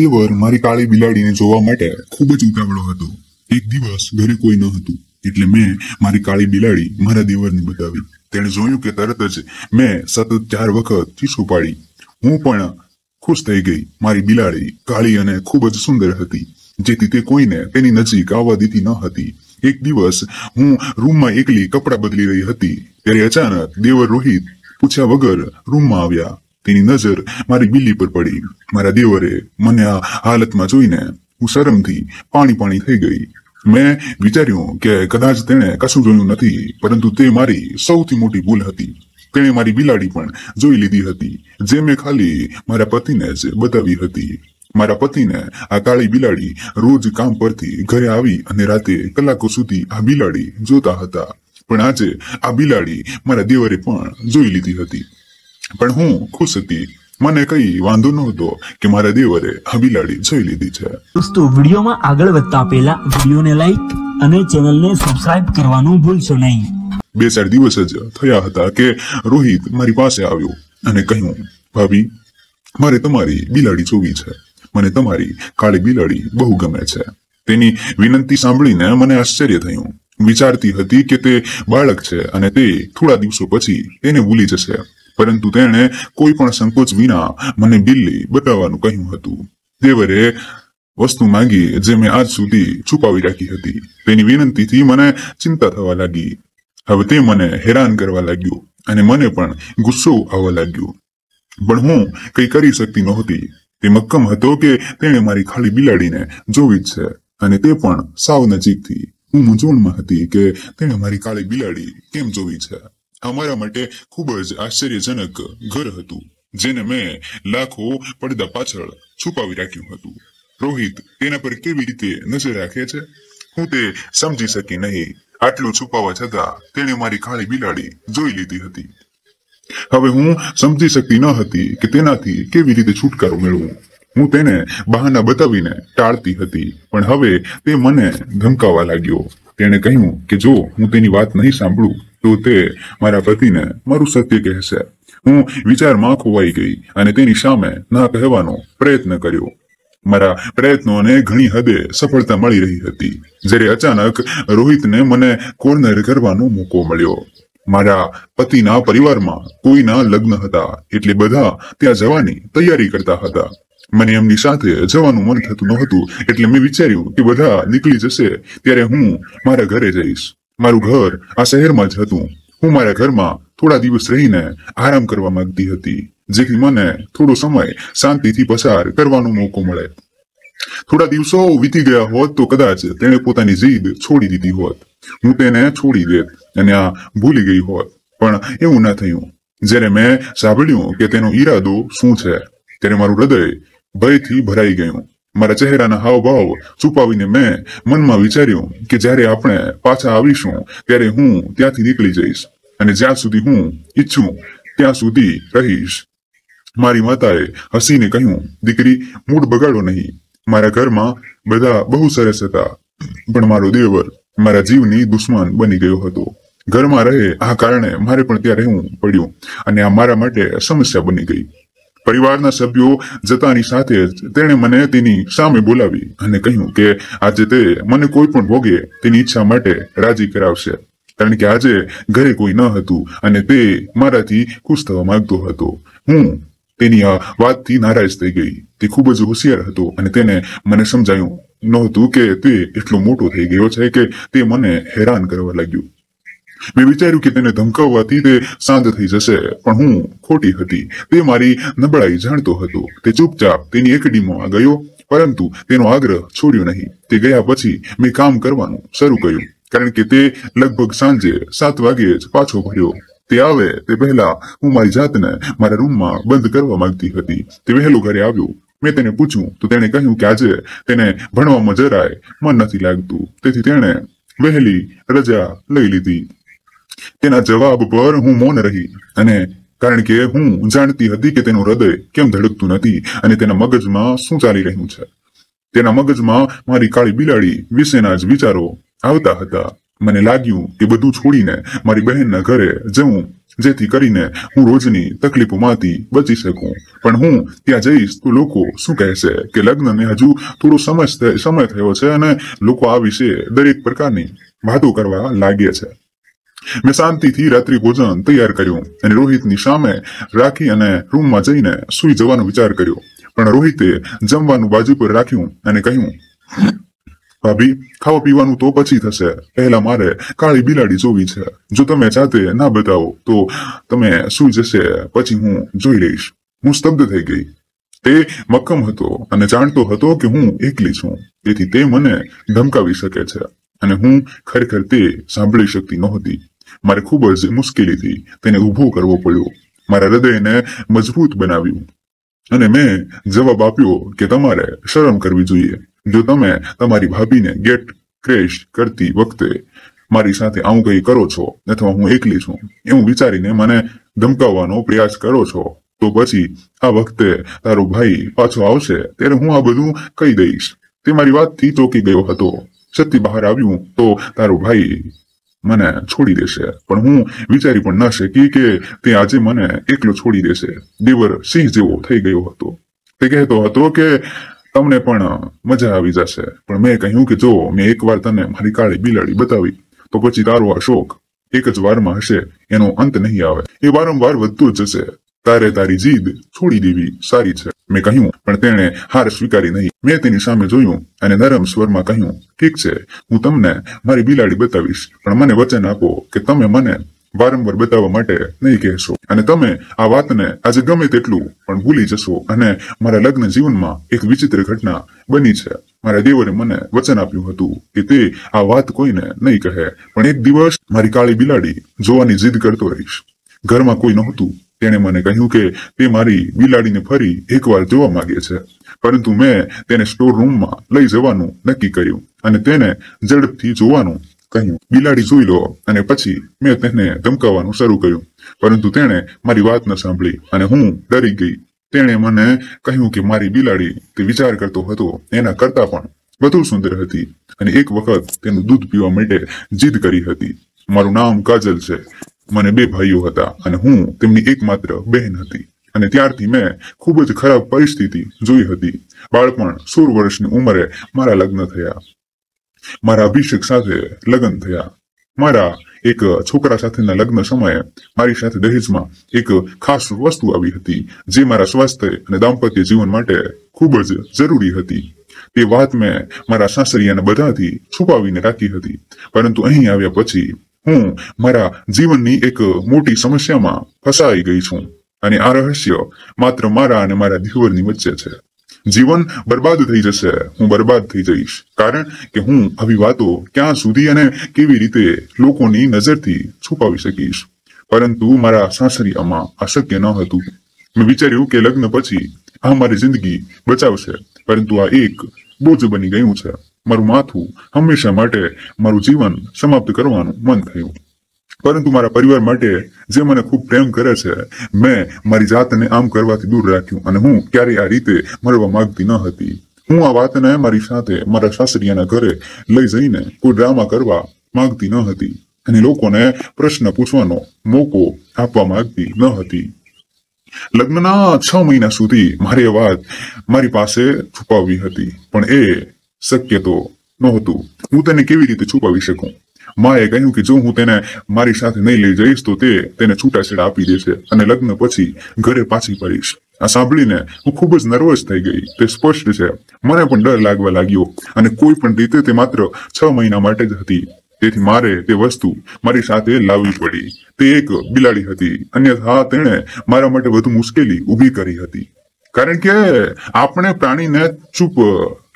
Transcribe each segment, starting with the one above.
તેવર મારી કાળી બિલાડીને જોવા માટે ખૂબ જ ઉતાવળો હતો એક દિવસ ઘરે કોઈ ન હતું એટલે મેં મારી કાળી બિલાડી મારા દેવરને બતાવી તેણે જોયું કે તરત જ મેં સતત ચાર વખત ચીસો પાડી હું પણ ખુશ થઈ ગઈ મારી બિલાડી કાળી અને ખૂબ જ સુંદર હતી જેથી તે કોઈને તેની નજીક આવવા દેતી ન હતી એક દિવસ હું રૂમમાં એકલી કપડાં બદલી રહી હતી ત્યારે અચાનક દેવર રોહિત પૂછ્યા વગર રૂમમાં આવ્યા તેની નજર મારી બિલ્લી પર પડી મારા દેવરે મને આ હાલતમાં જોઈને હું શરમથી પાણી પાણી થઈ ગઈ મેં વિચાર્યું કે કદાચ તેણે કશું જોયું નથી પરંતુ તે મારી સૌથી મોટી ભૂલ હતી તેણે મારી બિલાડી પણ જોઈ લીધી હતી જે મેં ખાલી મારા પતિને જ બતાવી હતી મારા પતિને આ કાળી બિલાડી રોજ કામ પરથી ઘરે આવી અને રાતે કલાકો સુધી આ બિલાડી જોતા હતા પણ આજે આ બિલાડી મારા દેવરે પણ જોઈ લીધી હતી પણ હું ખુશ હતી મને કઈ વાંધો નહોતો કે મારા દેવરે આ બિલાડી જોઈ લીધી છે દોસ્તો વિડીયોમાં આગળ વધતા પહેલા વિડીયોને લાઈક અને ચેનલને સબસ્ક્રાઇબ કરવાનું ભૂલશો નહીં બે ચાર દિવસ જ થયા હતા કે રોહિત મારી પાસે આવ્યો અને કહ્યું ભાભી મારે તમારી બિલાડી જોવી છે મને તમારી કાળી બિલાડી બહુ ગમે છે તેની વિનંતી સાંભળીને મને આશ્ચર્ય થયું વિચારતી હતી કે તે બાળક છે અને તે થોડા દિવસો પછી તેને ભૂલી જશે પરંતુ તેણે કોઈ પણ સંકોચ વિના મને બિલ્લી બતાવવાનું કહ્યું હતું દેવરે વસ્તુ માંગી જે મેં આજ સુધી છુપાવી રાખી હતી તેની વિનંતીથી મને ચિંતા થવા લાગી હવે તે મને હેરાન કરવા લાગ્યું અને મને પણ ગુસ્સો આવવા લાગ્યો પણ હું કંઈ કરી શકતી નહોતી તે મક્કમ હતો કે તેણે મારી ખાલી બિલાડીને જોવી જ છે અને તે પણ સાવ નજીકથી હું મૂંઝવણમાં હતી કે તેણે મારી કાળી બિલાડી કેમ જોવી છે અમારા માટે ખૂબ જ આશ્ચર્યજનક ઘર હતું જેને મેં લાખો પડદા પાછળ છુપાવી રાખ્યું હતું રોહિત તેના પર કેવી રીતે નજર રાખે છે હું તે સમજી શકી નહીં આટલું છુપાવા છતાં તેણે મારી કાળી બિલાડી જોઈ લીધી હતી હવે હું સમજી શકતી ન હતી કે તેનાથી કેવી રીતે છુટકારો મેળવું હું તેને બહાના બતાવીને ટાળતી હતી પણ હવે તે મને ધમકાવા લાગ્યો તેણે કહ્યું કે જો હું તેની વાત નહીં સાંભળું તો તે મારા પતિને મારું સત્ય કહેશે હું વિચારમાં ખોવાઈ ગઈ અને તેની સામે ના કહેવાનો પ્રયત્ન કર્યો મારા પ્રયત્નોને ઘણી હદે સફળતા મળી રહી હતી જ્યારે અચાનક રોહિતને મને કોર્નર કરવાનો મોકો મળ્યો મારા પતિના પરિવારમાં કોઈના લગ્ન હતા એટલે બધા ત્યાં જવાની તૈયારી કરતા હતા મને એમની સાથે જવાનું મન થતું નહોતું એટલે મેં વિચાર્યું કે બધા નીકળી જશે ત્યારે હું મારા ઘરે જઈશ મારું ઘર આ શહેરમાં જ હતું હું મારા ઘરમાં થોડા દિવસ રહીને આરામ કરવા માંગતી હતી જેથી મને થોડો સમય શાંતિથી પસાર કરવાનો મોકો મળે થોડા દિવસો વીતી ગયા હોત તો કદાચ તેણે પોતાની જીદ છોડી દીધી હોત હું તેને છોડી દેત અને આ ભૂલી ગઈ હોત પણ એવું ના થયું જ્યારે મેં સાંભળ્યું કે તેનો ઈરાદો શું છે ત્યારે મારું હૃદય ભયથી ભરાઈ ગયું મારા ચહેરાના હાવભાવ છુપાવીને મેં મનમાં વિચાર્યું કે જ્યારે આપણે પાછા આવીશું ત્યારે હું ત્યાંથી નીકળી જઈશ અને જ્યાં સુધી હું ઈચ્છું ત્યાં સુધી રહીશ મારી માતાએ હસીને કહ્યું દીકરી મૂડ બગાડો નહીં મારા ઘરમાં બધા બહુ સરસ હતા પણ મારો દેવર મારા જીવની દુશ્મન બની ગયો હતો ઘરમાં રહે આ કારણે મારે પણ ત્યાં રહેવું પડ્યું અને આ મારા માટે સમસ્યા બની ગઈ પરિવારના સભ્યો જતાની સાથે જ તેણે મને તેની સામે બોલાવી અને કહ્યું કે આજે તે મને કોઈ પણ ભોગે તેની ઈચ્છા માટે રાજી કરાવશે કારણ કે આજે ઘરે કોઈ ન હતું અને તે મારાથી ખુશ થવા માંગતો હતો હું તેની આ વાતથી નારાજ થઈ ગઈ તે ખૂબ જ હોશિયાર હતો અને તેને મને સમજાયું નહોતું કે તે એટલો મોટો થઈ ગયો છે કે તે મને હેરાન કરવા લાગ્યું મેં વિચાર્યું કે તેને ધમકાવવાથી તે શાંત થઈ જશે પણ હું ખોટી હતી તે મારી નબળાઈ જાણતો હતો તે ચૂપચાપ તેની એકડીમાં ગયો પરંતુ તેનો આગ્રહ છોડ્યો નહીં તે ગયા પછી મેં કામ કરવાનું શરૂ કર્યું કારણ કે તે લગભગ સાંજે સાત વાગે જ પાછો ભર્યો તે આવે તે પહેલા હું મારી જાતને મારા રૂમમાં બંધ કરવા માંગતી હતી તે વહેલો ઘરે આવ્યો મેં તેને પૂછ્યું તો તેણે કહ્યું કે આજે તેને ભણવામાં જરાય મન નથી લાગતું તેથી તેણે વહેલી રજા લઈ લીધી તેના જવાબ પર હું મૌન રહી અને કારણ કે હું જાણતી હતી કે તેનું હૃદય કેમ ધડકતું નથી અને તેના મગજમાં શું ચાલી રહ્યું છે તેના મગજમાં મારી કાળી બિલાડી વિશેના જ વિચારો આવતા હતા મને લાગ્યું કે બધું છોડીને મારી બહેનના ઘરે જવું જેથી કરીને હું રોજની તકલીફોમાંથી બચી શકું પણ હું ત્યાં જઈશ તો લોકો શું કહેશે કે લગ્નને હજુ થોડો સમય સમય થયો છે અને લોકો આ વિશે દરેક પ્રકારની વાતો કરવા લાગે છે મેં શાંતિથી રાત્રિ ભોજન તૈયાર કર્યું અને રોહિતની સામે રાખી અને રૂમમાં જઈને સૂઈ જવાનો વિચાર કર્યો પણ રોહિતે જમવાનું બાજુ પર રાખ્યું અને કહ્યું ભાભી ખાવા પીવાનું તો પછી થશે પહેલા મારે કાળી બિલાડી જોવી છે જો તમે જાતે ના બતાવો તો તમે સૂઈ જશે પછી હું જોઈ લઈશ હું સ્તબ્ધ થઈ ગઈ તે મક્કમ હતો અને જાણતો હતો કે હું એકલી છું તેથી તે મને ધમકાવી શકે છે અને હું ખરેખર તે સાંભળી શકતી નહોતી મારે ખૂબ જ મુશ્કેલીથી તેને ઊભો કરવો પડ્યો મારા હૃદયને મજબૂત બનાવ્યું અને મેં જવાબ આપ્યો કે તમારે શરમ કરવી જોઈએ જો તમે તમારી ભાભીને ગેટ ક્રેશ કરતી વખતે મારી સાથે આવું કંઈ કરો છો અથવા હું એકલી છું એવું વિચારીને મને ધમકાવવાનો પ્રયાસ કરો છો તો પછી આ વખતે તારો ભાઈ પાછો આવશે ત્યારે હું આ બધું કહી દઈશ તે મારી વાતથી ચોકી ગયો હતો સત્ય બહાર આવ્યું તો તારો ભાઈ મને છોડી દેશે પણ હું વિચારી પણ ન શકી કે તે આજે મને એકલો છોડી દેશે દેવર સિંહ જેવો થઈ ગયો હતો તે કહેતો હતો કે તમને પણ મજા આવી જશે પણ મેં કહ્યું કે જો મેં એકવાર તને મારી કાળી બિલાડી બતાવી તો પછી તારો આ શોખ એક જ વારમાં હશે એનો અંત નહીં આવે એ વારંવાર વધતો જશે તારે તારી જીદ છોડી દેવી સારી છે મેં કહ્યું પણ તેણે હાર સ્વીકારી નહીં મેં તેની સામે જોયું અને નરમ સ્વરમાં કહ્યું ઠીક છે હું તમને મારી બિલાડી બતાવીશ પણ મને વચન આપો કે તમે મને વારંવાર બતાવવા માટે નહીં કહેશો અને તમે આ વાતને આજે ગમે તેટલું પણ ભૂલી જશો અને મારા લગ્ન જીવનમાં એક વિચિત્ર ઘટના બની છે મારા દેવરે મને વચન આપ્યું હતું કે તે આ વાત કોઈને નહીં કહે પણ એક દિવસ મારી કાળી બિલાડી જોવાની જીદ કરતો રહીશ ઘરમાં કોઈ નહોતું તેણે મને કહ્યું કે તે મારી બિલાડીને ફરી એકવાર જોવા માંગે છે પરંતુ મેં તેને સ્ટોર રૂમમાં લઈ જવાનું નક્કી કર્યું અને તેને ઝડપથી જોવાનું કહ્યું બિલાડી જોઈ લો અને પછી મેં તેને ધમકાવવાનું શરૂ કર્યું પરંતુ તેણે મારી વાત ન સાંભળી અને હું ડરી ગઈ તેણે મને કહ્યું કે મારી બિલાડી તે વિચાર કરતો હતો એના કરતા પણ વધુ સુંદર હતી અને એક વખત તેનું દૂધ પીવા માટે જીદ કરી હતી મારું નામ કાજલ છે મને બે ભાઈઓ હતા અને હું તેમની એકમાત્ર બહેન હતી અને ત્યારથી મેં ખૂબ જ ખરાબ પરિસ્થિતિ જોઈ હતી બાળપણ સોળ વર્ષની ઉંમરે મારા લગ્ન થયા મારા અભિષેક સાથે લગ્ન થયા મારા એક છોકરા સાથેના લગ્ન સમયે મારી સાથે દહેજમાં એક ખાસ વસ્તુ આવી હતી જે મારા સ્વાસ્થ્ય અને દાંપત્ય જીવન માટે ખૂબ જ જરૂરી હતી તે વાત મેં મારા સાસરિયાના બધાથી છુપાવીને રાખી હતી પરંતુ અહીં આવ્યા પછી હું મારા જીવનની એક મોટી સમસ્યામાં ફસાઈ ગઈ છું અને આ રહસ્ય માત્ર મારા અને મારા ધીવરની વચ્ચે છે જીવન બરબાદ થઈ જશે હું બરબાદ થઈ જઈશ કારણ કે હું આવી વાતો ક્યાં સુધી અને કેવી રીતે લોકોની નજરથી છુપાવી શકીશ પરંતુ મારા સાસરિયામાં આ શક્ય ન હતું મેં વિચાર્યું કે લગ્ન પછી આ મારી જિંદગી બચાવશે પરંતુ આ એક બોજ બની ગયું છે મારું માથું હંમેશા માટે મારું જીવન સમાપ્ત કરવાનું મન થયું પરંતુ મારા પરિવાર માટે જે મને ખૂબ પ્રેમ કરે છે મેં મારી જાતને આમ કરવાથી દૂર રાખ્યું અને હું ક્યારેય આ રીતે મળવા માંગતી ન હતી હું આ વાતને મારી સાથે મારા સાસરિયાના ઘરે લઈ જઈને કોઈ ડ્રામા કરવા માંગતી ન હતી અને લોકોને પ્રશ્ન પૂછવાનો મોકો આપવા માંગતી ન હતી લગ્નના છ મહિના સુધી મારી વાત મારી પાસે છુપાવી હતી પણ એ શક્ય તો નહોતું હું તેને કેવી રીતે છુપાવી શકું માએ કહ્યું કે જો હું તેને મારી સાથે નહીં લઈ જઈશ તો તે તેને છૂટાછેડા આપી દેશે અને લગ્ન પછી ઘરે પાછી ફરીશ આ સાંભળીને હું ખૂબ જ નર્વસ થઈ ગઈ તે સ્પષ્ટ છે મને પણ ડર લાગવા લાગ્યો અને કોઈ પણ રીતે તે માત્ર છ મહિના માટે જ હતી તેથી મારે તે વસ્તુ મારી સાથે લાવવી પડી તે એક બિલાડી હતી અન્યથા તેણે મારા માટે વધુ મુશ્કેલી ઊભી કરી હતી કારણ કે આપણે પ્રાણીને ચૂપ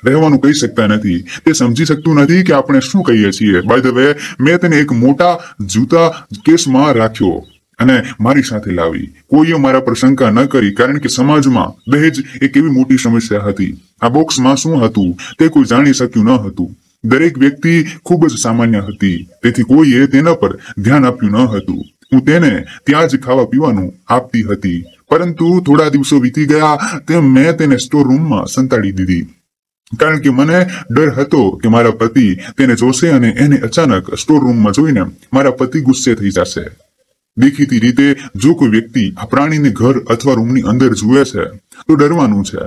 રહેવાનું કહી શકતા નથી તે સમજી શકતું નથી કે આપણે શું કહીએ છીએ બાય ધ વે મેં તેને એક મોટા જૂતા કેસમાં રાખ્યો અને મારી સાથે લાવી કોઈએ મારા પર શંકા ન કરી કારણ કે સમાજમાં દહેજ એક એવી મોટી સમસ્યા હતી આ બોક્સમાં શું હતું તે કોઈ જાણી શક્યું ન હતું દરેક વ્યક્તિ ખૂબ જ સામાન્ય હતી તેથી કોઈએ તેના પર ધ્યાન આપ્યું ન હતું હું તેને ત્યાં જ ખાવા પીવાનું આપતી હતી પરંતુ થોડા દિવસો વીતી ગયા તેમ મેં તેને સ્ટોર રૂમમાં સંતાડી દીધી કારણ કે મને ડર હતો કે મારા પતિ તેને જોશે અને એને અચાનક સ્ટોર રૂમમાં જોઈને મારા પતિ ગુસ્સે થઈ જશે દેખીતી રીતે જો કોઈ વ્યક્તિ આ પ્રાણીને ઘર અથવા રૂમની અંદર જુએ છે તો ડરવાનું છે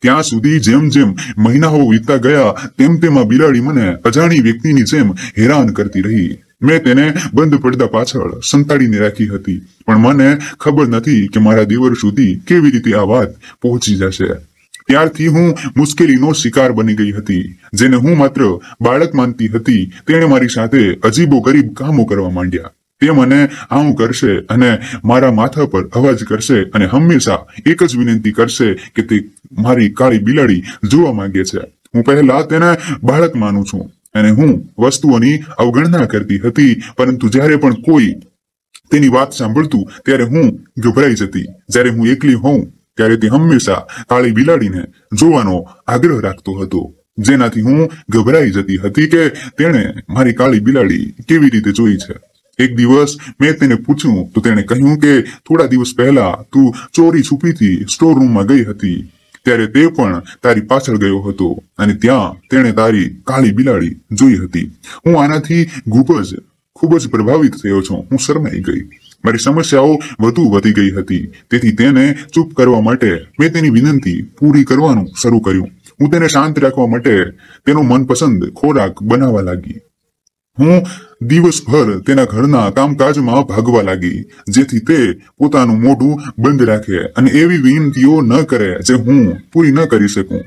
ત્યાં સુધી જેમ જેમ મહિનાઓ વીતતા ગયા તેમ તેમ બિલાડી મને અજાણી વ્યક્તિની જેમ હેરાન કરતી રહી મેં તેને બંધ પડદા પાછળ સંતાડીને રાખી હતી પણ મને ખબર નથી કે મારા દેવર સુધી કેવી રીતે આ વાત પહોંચી જશે ત્યારથી હું મુશ્કેલીનો શિકાર બની ગઈ હતી જેને હું માત્ર બાળક માનતી હતી તેણે મારી સાથે અજીબો ગરીબ કામો કરવા માંડ્યા તે મને આવું કરશે અને મારા માથા પર અવાજ કરશે અને હંમેશા એક જ વિનંતી કરશે કે તે મારી કાળી બિલાડી જોવા માંગે છે હું પહેલા તેને બાળક માનું છું અને હું વસ્તુઓની અવગણના કરતી હતી પરંતુ જ્યારે પણ કોઈ તેની વાત સાંભળતું ત્યારે હું ગભરાઈ જતી જ્યારે હું એકલી હોઉં ત્યારે તે હંમેશા કાળી બિલાડીને જોવાનો આગ્રહ રાખતો હતો જેનાથી હું ગભરાઈ જતી હતી કે તેણે મારી કાળી બિલાડી કેવી રીતે જોઈ છે એક દિવસ મેં તેને પૂછ્યું તો તેણે કહ્યું કે થોડા દિવસ પહેલા તું ચોરી છુપીથી સ્ટોર રૂમમાં ગઈ હતી ત્યારે તે પણ તારી પાછળ ગયો હતો અને ત્યાં તેણે તારી કાળી બિલાડી જોઈ હતી હું આનાથી ખૂબ જ ખૂબ જ પ્રભાવિત થયો છું હું શરમાઈ ગઈ મારી સમસ્યાઓ વધુ વધી ગઈ હતી તેથી તેને ચૂપ કરવા માટે મેં તેની વિનંતી પૂરી કરવાનું શરૂ કર્યું હું તેને શાંત રાખવા માટે તેનો મનપસંદ ખોરાક બનાવવા લાગી હું દિવસભર તેના ઘરના કામકાજમાં ભાગવા લાગી જેથી તે પોતાનું મોઢું બંધ રાખે અને એવી વિનંતીઓ ન કરે જે હું પૂરી ન કરી શકું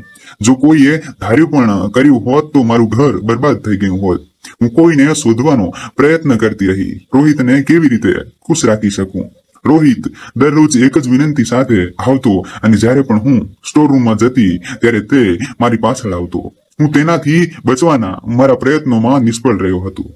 જો કોઈએ ધાર્યું પણ કર્યું હોત તો મારું ઘર બરબાદ થઈ ગયું હોત હું કોઈને શોધવાનો પ્રયત્ન કરતી રહી રોહિતને કેવી રીતે ખુશ રાખી શકું રોહિત દરરોજ એક જ વિનંતી સાથે આવતો અને જ્યારે પણ હું સ્ટોરરૂમમાં જતી ત્યારે તે મારી પાછળ આવતો હું તેનાથી બચવાના મારા પ્રયત્નોમાં નિષ્ફળ રહ્યો હતો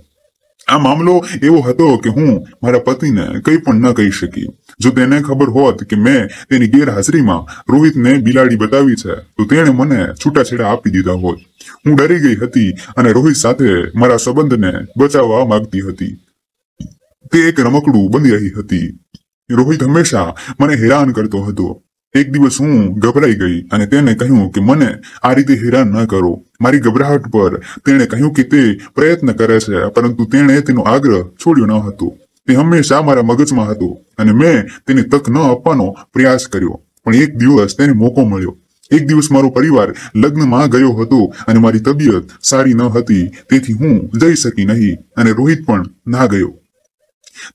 આ મામલો એવો હતો કે હું મારા પતિને કંઈ પણ ન કહી શકી જો તેને ખબર હોત કે મેં તેની ગેરહાજરીમાં રોહિતને બિલાડી બતાવી છે તો તેણે મને છૂટાછેડા આપી દીધા હોત હું ડરી ગઈ હતી અને રોહિત સાથે મારા સંબંધને બચાવવા માંગતી હતી તે એક રમકડું બની રહી હતી રોહિત હંમેશા મને હેરાન કરતો હતો એક દિવસ હું ગભરાઈ ગઈ અને તેને કહ્યું કે મને આ રીતે હેરાન ન કરો મારી ગભરાહટ પર તેણે કહ્યું કે તે પ્રયત્ન કરે છે પરંતુ તેણે તેનો આગ્રહ છોડ્યો ન હતો તે હંમેશા મારા મગજમાં હતો અને મેં તેને તક ન આપવાનો પ્રયાસ કર્યો પણ એક દિવસ તેને મોકો મળ્યો એક દિવસ મારો પરિવાર લગ્નમાં ગયો હતો અને મારી તબિયત સારી ન હતી તેથી હું જઈ શકી નહીં અને રોહિત પણ ના ગયો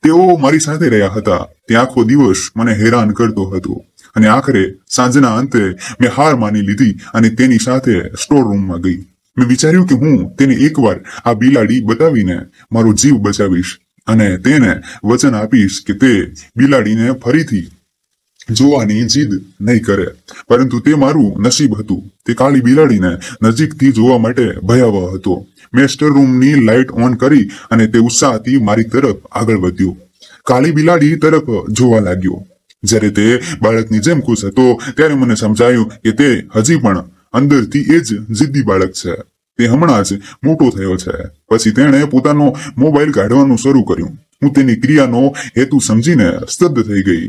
તેઓ મારી સાથે રહ્યા હતા તે આખો દિવસ મને હેરાન કરતો હતો અને આખરે સાંજના અંતે મેં હાર માની લીધી અને તેની સાથે સ્ટોર રૂમમાં ગઈ મેં વિચાર્યું કે હું તેને એકવાર આ બિલાડી બતાવીને મારો જીવ બચાવીશ અને તેને વચન આપીશ કે તે બિલાડીને ફરીથી જોવાની જીદ નહીં કરે પરંતુ તે મારું નસીબ હતું તે કાળી બિલાડીને નજીકથી જોવા માટે ભયાવહ હતો મેસ્ટર રૂમની લાઇટ ઓન કરી અને તે ઉત્સાહથી મારી તરફ આગળ વધ્યો કાળી બિલાડી તરફ જોવા લાગ્યો જ્યારે તે બાળકની જેમ ખુશ હતો ત્યારે મને સમજાયું કે તે હજી પણ અંદરથી એ જ જિદ્દી બાળક છે તે હમણાં જ મોટો થયો છે પછી તેણે પોતાનો મોબાઈલ કાઢવાનું શરૂ કર્યું હું તેની ક્રિયાનો હેતુ સમજીને સ્તબ્ધ થઈ ગઈ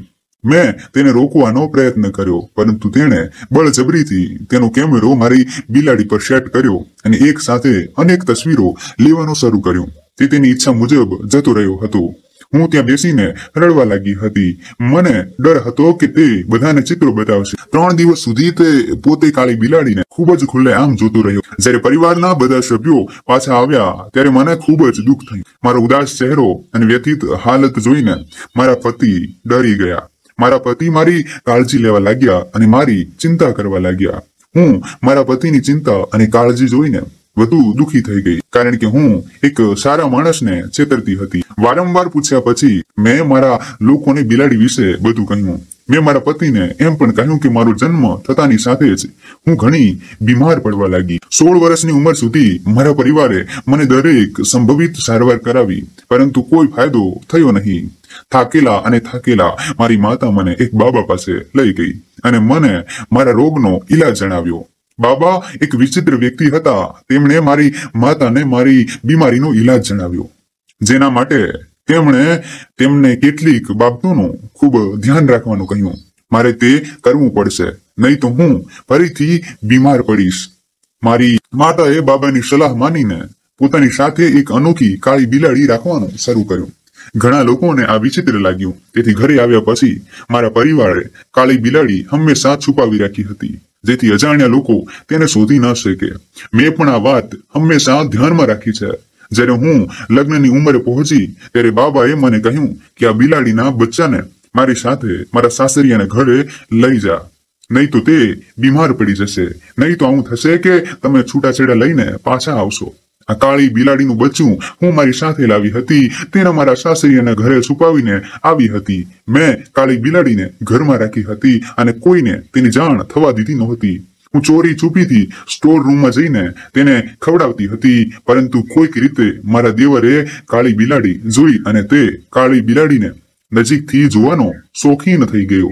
મેં તેને રોકવાનો પ્રયત્ન કર્યો પરંતુ તેણે બળજબરીથી તેનો કેમેરો મારી બિલાડી પર સેટ કર્યો અને એક સાથે અનેક તસવીરો લેવાનું શરૂ કર્યું તે તેની ઈચ્છા મુજબ જતો રહ્યો હતો હું ત્યાં બેસીને રડવા લાગી હતી મને ડર હતો કે તે બધાને ચિત્રો બતાવશે ત્રણ દિવસ સુધી તે પોતે કાળી બિલાડીને ખૂબ જ ખુલ્લે આમ જોતો રહ્યો જ્યારે પરિવારના બધા સભ્યો પાછા આવ્યા ત્યારે મને ખૂબ જ દુઃખ થયું મારો ઉદાસ ચહેરો અને વ્યથિત હાલત જોઈને મારા પતિ ડરી ગયા મારા પતિ મારી કાળજી લેવા લાગ્યા અને મારી ચિંતા કરવા લાગ્યા હું મારા પતિની ચિંતા અને કાળજી જોઈને વધુ દુઃખી થઈ ગઈ કારણ કે હું એક સારા માણસને છેતરતી હતી વારંવાર પૂછ્યા પછી મેં મારા લોકોને બિલાડી વિશે બધું કહ્યું મેં મારા પતિને એમ પણ કહ્યું કે મારો જન્મ થતાની સાથે જ હું ઘણી બીમાર પડવા લાગી સોળ વર્ષની ઉંમર સુધી મારા પરિવારે મને દરેક સંભવિત સારવાર કરાવી પરંતુ કોઈ ફાયદો થયો નહીં થાકેલા અને થાકેલા મારી માતા મને એક બાબા પાસે લઈ ગઈ અને મને મારા રોગનો ઈલાજ જણાવ્યો બાબા એક વિચિત્ર વ્યક્તિ હતા તેમણે મારી માતાને મારી બીમારીનો ઈલાજ જણાવ્યો જેના માટે તેમણે તેમને કેટલીક બાબતોનું ખૂબ ધ્યાન રાખવાનું કહ્યું મારે તે કરવું પડશે નહીં તો હું ફરીથી બીમાર પડીશ મારી માતાએ બાબાની સલાહ માનીને પોતાની સાથે એક અનોખી કાળી બિલાડી રાખવાનું શરૂ કર્યું ઘણા લોકોને આ વિચિત્ર લાગ્યું તેથી ઘરે આવ્યા પછી મારા પરિવારે કાળી બિલાડી હંમેશા છુપાવી રાખી હતી જેથી અજાણ્યા લોકો તેને શોધી ન શકે મેં પણ આ વાત હંમેશા ધ્યાનમાં રાખી છે જ્યારે હું લગ્નની ઉંમરે પહોંચી ત્યારે બાબાએ મને કહ્યું કે આ બિલાડીના બચ્ચાને મારી સાથે મારા સાસરિયાના ઘરે લઈ જા નહીં તો તે બીમાર પડી જશે નહીં તો આવું થશે કે તમે છૂટાછેડા લઈને પાછા આવશો આ કાળી બિલાડીનું બચ્ચું હું મારી સાથે લાવી હતી તેના મારા સાસરીના ઘરે છુપાવીને આવી હતી મેં કાળી બિલાડીને ઘરમાં રાખી હતી અને કોઈને તેની જાણ થવા દીધી નહોતી હું ચોરી છુપીથી સ્ટોર રૂમમાં જઈને તેને ખવડાવતી હતી પરંતુ કોઈક રીતે મારા દેવરે કાળી બિલાડી જોઈ અને તે કાળી બિલાડીને નજીકથી જોવાનો શોખીન થઈ ગયો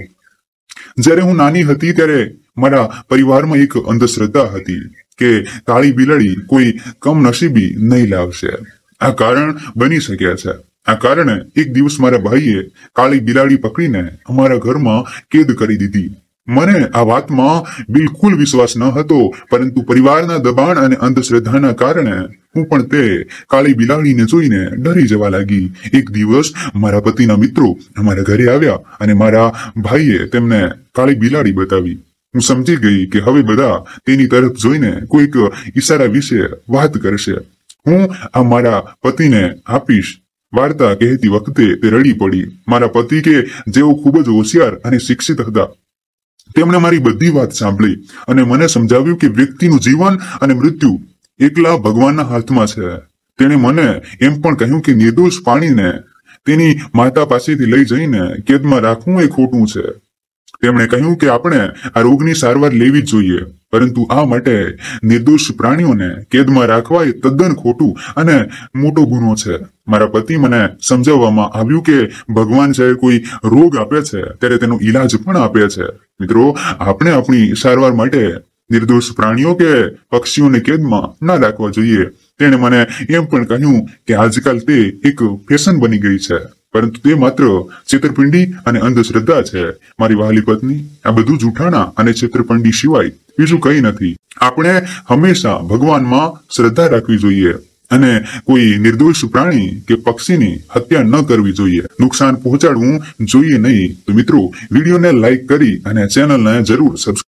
જ્યારે હું નાની હતી ત્યારે મારા પરિવારમાં એક અંધશ્રદ્ધા હતી કે કાળી બિલાડી કોઈ કમનસીબી નહીં લાવશે આ કારણ બની શક્યા છે આ કારણે એક દિવસ મારા ભાઈએ કાળી બિલાડી પકડીને અમારા ઘરમાં કેદ કરી દીધી મને આ વાતમાં બિલકુલ વિશ્વાસ ન હતો પરંતુ પરિવારના દબાણ અને અંધશ્રદ્ધાના કારણે હું પણ તે કાળી બિલાડીને જોઈને ડરી જવા લાગી એક દિવસ મારા પતિના મિત્રો અમારા ઘરે આવ્યા અને મારા ભાઈએ તેમને કાળી બિલાડી બતાવી હું સમજી ગઈ કે હવે બધા તેની તરફ જોઈને કોઈક ઈશારા વિશે વાત કરશે હું આ મારા પતિને આપીશ વાર્તા કહેતી વખતે તે રડી પડી મારા પતિ કે જેઓ ખૂબ જ હોશિયાર અને શિક્ષિત હતા તેમણે મારી બધી વાત સાંભળી અને મને સમજાવ્યું કે વ્યક્તિનું જીવન અને મૃત્યુ એકલા ભગવાનના હાથમાં છે તેણે મને એમ પણ કહ્યું કે નિર્દોષ પાણીને તેની માતા પાસેથી લઈ જઈને કેદમાં રાખવું એ ખોટું છે તેમણે કહ્યું કે આપણે આ રોગની સારવાર લેવી જ જોઈએ પરંતુ આ માટે નિર્દોષ પ્રાણીઓને કેદમાં રાખવા એ તદ્દન ખોટું અને મોટો ગુનો છે મારા પતિ મને સમજાવવામાં આવ્યું કે ભગવાન જ્યારે કોઈ રોગ આપે છે ત્યારે તેનો ઈલાજ પણ આપે છે મિત્રો આપણે આપણી સારવાર માટે નિર્દોષ પ્રાણીઓ કે પક્ષીઓને કેદમાં ના રાખવા જોઈએ તેણે મને એમ પણ કહ્યું કે આજકાલ તે એક ફેશન બની ગઈ છે પરંતુ તે માત્ર છેતરપિંડી અને અંધશ્રદ્ધા છે મારી વહાલી પત્ની આ બધું જૂઠાણા અને છેતરપિંડી સિવાય બીજું કંઈ નથી આપણે હંમેશા ભગવાનમાં શ્રદ્ધા રાખવી જોઈએ અને કોઈ નિર્દોષ પ્રાણી કે પક્ષીની હત્યા ન કરવી જોઈએ નુકસાન પહોંચાડવું જોઈએ નહીં તો મિત્રો વિડીયોને લાઈક કરી અને ચેનલને જરૂર સબસ્ક્રાઈબ